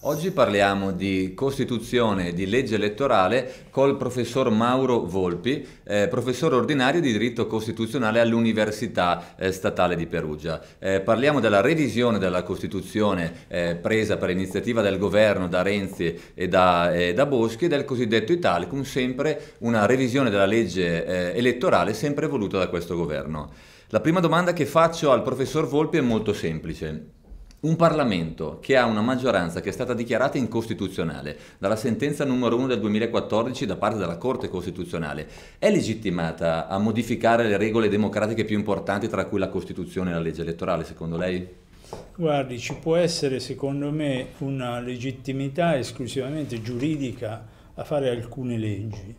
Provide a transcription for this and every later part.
Oggi parliamo di Costituzione e di legge elettorale col professor Mauro Volpi, eh, professore ordinario di diritto costituzionale all'Università eh, Statale di Perugia. Eh, parliamo della revisione della Costituzione eh, presa per iniziativa del governo da Renzi e da, eh, da Boschi e del cosiddetto Italicum, sempre una revisione della legge eh, elettorale sempre voluta da questo governo. La prima domanda che faccio al professor Volpi è molto semplice un Parlamento che ha una maggioranza che è stata dichiarata incostituzionale dalla sentenza numero 1 del 2014 da parte della Corte Costituzionale è legittimata a modificare le regole democratiche più importanti tra cui la Costituzione e la legge elettorale secondo lei? Guardi, ci può essere secondo me una legittimità esclusivamente giuridica a fare alcune leggi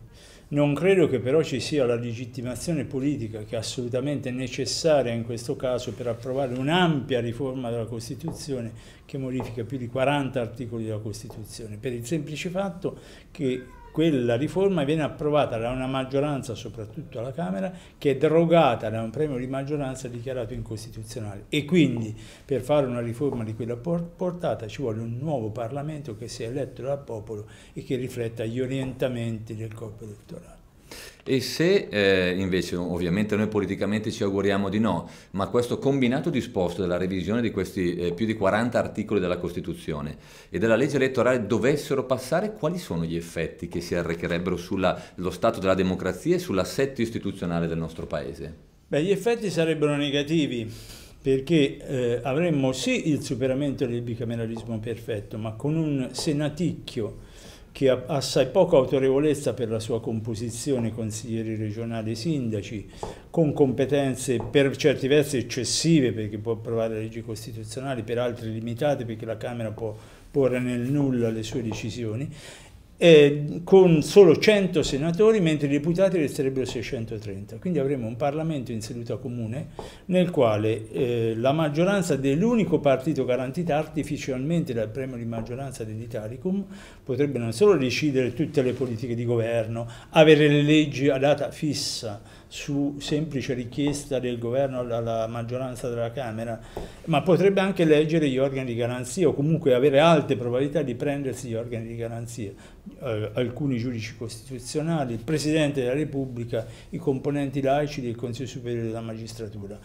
non credo che però ci sia la legittimazione politica che è assolutamente necessaria in questo caso per approvare un'ampia riforma della Costituzione che modifica più di 40 articoli della Costituzione, per il semplice fatto che quella riforma viene approvata da una maggioranza, soprattutto alla Camera, che è derogata da un premio di maggioranza dichiarato incostituzionale. E quindi per fare una riforma di quella portata ci vuole un nuovo Parlamento che sia eletto dal popolo e che rifletta gli orientamenti del corpo elettorale. E se eh, invece ovviamente noi politicamente ci auguriamo di no, ma questo combinato disposto della revisione di questi eh, più di 40 articoli della Costituzione e della legge elettorale dovessero passare, quali sono gli effetti che si arrecherebbero sullo stato della democrazia e sull'assetto istituzionale del nostro Paese? Beh, gli effetti sarebbero negativi perché eh, avremmo sì il superamento del bicameralismo perfetto, ma con un senaticchio che ha assai poca autorevolezza per la sua composizione, consiglieri regionali e sindaci, con competenze per certi versi eccessive, perché può approvare le leggi costituzionali, per altri limitate, perché la Camera può porre nel nulla le sue decisioni, eh, con solo 100 senatori, mentre i deputati resterebbero 630. Quindi avremo un Parlamento in seduta comune nel quale eh, la maggioranza dell'unico partito garantita artificialmente dal premio di maggioranza dell'Italicum potrebbe non solo decidere tutte le politiche di governo, avere le leggi a data fissa su semplice richiesta del governo alla maggioranza della Camera, ma potrebbe anche leggere gli organi di garanzia o comunque avere alte probabilità di prendersi gli organi di garanzia eh, alcuni giudici costituzionali, il Presidente della Repubblica, i componenti laici del Consiglio Superiore della Magistratura.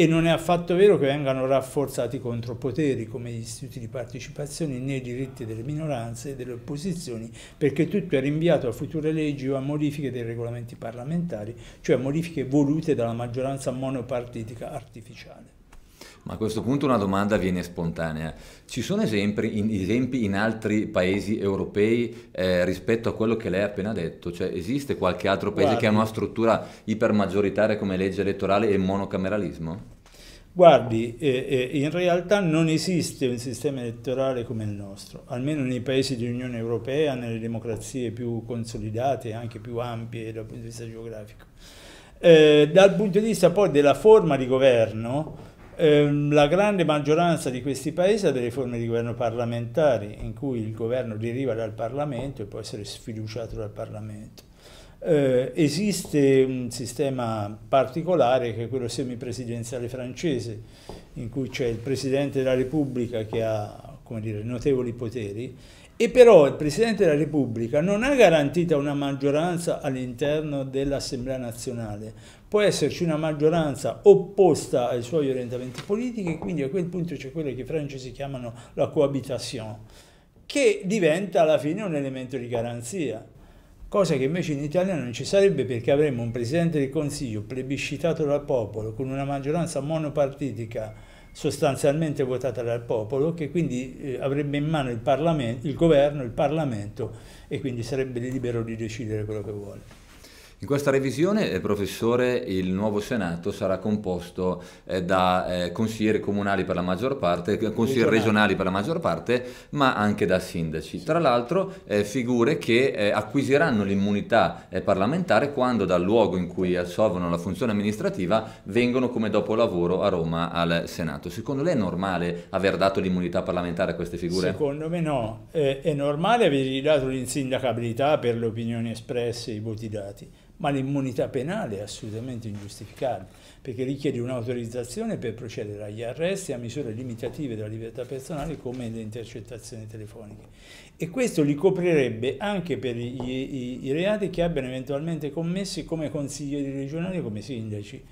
E non è affatto vero che vengano rafforzati i contropoteri come gli istituti di partecipazione né i diritti delle minoranze e delle opposizioni, perché tutto è rinviato a future leggi o a modifiche dei regolamenti parlamentari, cioè modifiche volute dalla maggioranza monopartitica artificiale. Ma a questo punto una domanda viene spontanea. Ci sono esempi in, esempi in altri paesi europei eh, rispetto a quello che lei ha appena detto? Cioè esiste qualche altro paese Guardi. che ha una struttura ipermaggioritaria come legge elettorale e monocameralismo? Guardi, eh, eh, in realtà non esiste un sistema elettorale come il nostro, almeno nei paesi dell'Unione Europea, nelle democrazie più consolidate e anche più ampie dal punto di vista geografico. Eh, dal punto di vista poi della forma di governo, Ehm, la grande maggioranza di questi paesi ha delle forme di governo parlamentari in cui il governo deriva dal Parlamento e può essere sfiduciato dal Parlamento. Eh, esiste un sistema particolare che è quello semipresidenziale francese, in cui c'è il Presidente della Repubblica che ha dire, notevoli poteri e però il Presidente della Repubblica non ha garantita una maggioranza all'interno dell'Assemblea nazionale, può esserci una maggioranza opposta ai suoi orientamenti politici, quindi a quel punto c'è quello che i francesi chiamano la cohabitation, che diventa alla fine un elemento di garanzia cosa che invece in Italia non ci sarebbe perché avremmo un Presidente del Consiglio plebiscitato dal popolo con una maggioranza monopartitica sostanzialmente votata dal popolo, che quindi eh, avrebbe in mano il, il governo, il Parlamento e quindi sarebbe libero di decidere quello che vuole. In questa revisione, eh, professore, il nuovo Senato sarà composto eh, da eh, consiglieri comunali per la maggior parte, eh, consiglieri regionali, per la maggior parte, ma anche da sindaci. Sì. Tra l'altro eh, figure che eh, acquisiranno l'immunità parlamentare quando dal luogo in cui assolvono la funzione amministrativa vengono come dopo lavoro a Roma al Senato. Secondo lei è normale aver dato l'immunità parlamentare a queste figure? Secondo me no. è normale avergli dato l'insindacabilità per le opinioni espresse e i voti dati ma l'immunità penale è assolutamente ingiustificabile, perché richiede un'autorizzazione per procedere agli arresti, a misure limitative della libertà personale come le intercettazioni telefoniche. E questo li coprirebbe anche per i, i, i reati che abbiano eventualmente commessi come consiglieri regionali e come sindaci.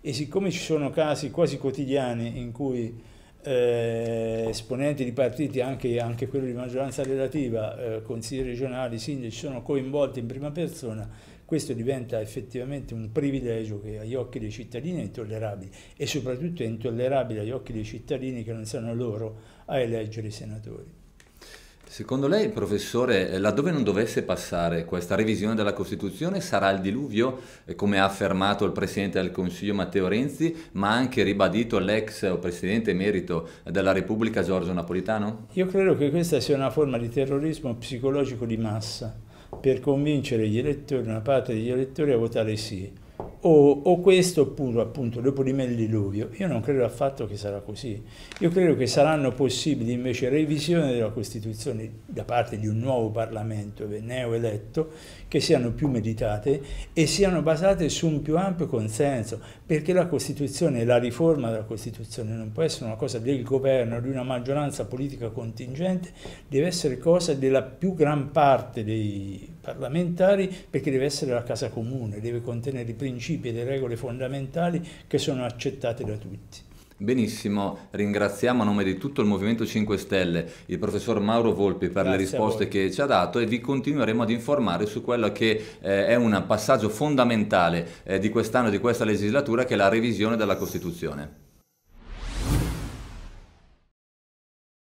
E siccome ci sono casi quasi quotidiani in cui eh, esponenti di partiti, anche, anche quelli di maggioranza relativa, eh, consigli regionali, sindaci, sono coinvolti in prima persona, questo diventa effettivamente un privilegio che agli occhi dei cittadini è intollerabile e soprattutto è intollerabile agli occhi dei cittadini che non sono loro a eleggere i senatori. Secondo lei, professore, laddove non dovesse passare questa revisione della Costituzione sarà il diluvio, eh, come ha affermato il Presidente del Consiglio Matteo Renzi, ma anche ribadito l'ex eh, Presidente emerito della Repubblica Giorgio Napolitano? Io credo che questa sia una forma di terrorismo psicologico di massa per convincere gli elettori, una parte degli elettori a votare sì. O, o questo oppure appunto dopo di me il diluvio. Io non credo affatto che sarà così. Io credo che saranno possibili invece revisioni della Costituzione da parte di un nuovo Parlamento eh, neoeletto che siano più meditate e siano basate su un più ampio consenso, perché la Costituzione e la riforma della Costituzione non può essere una cosa del governo, di una maggioranza politica contingente, deve essere cosa della più gran parte dei parlamentari perché deve essere la casa comune, deve contenere i principi e le regole fondamentali che sono accettate da tutti. Benissimo, ringraziamo a nome di tutto il Movimento 5 Stelle il professor Mauro Volpi per Grazie le risposte che ci ha dato e vi continueremo ad informare su quello che eh, è un passaggio fondamentale eh, di quest'anno e di questa legislatura che è la revisione della Costituzione.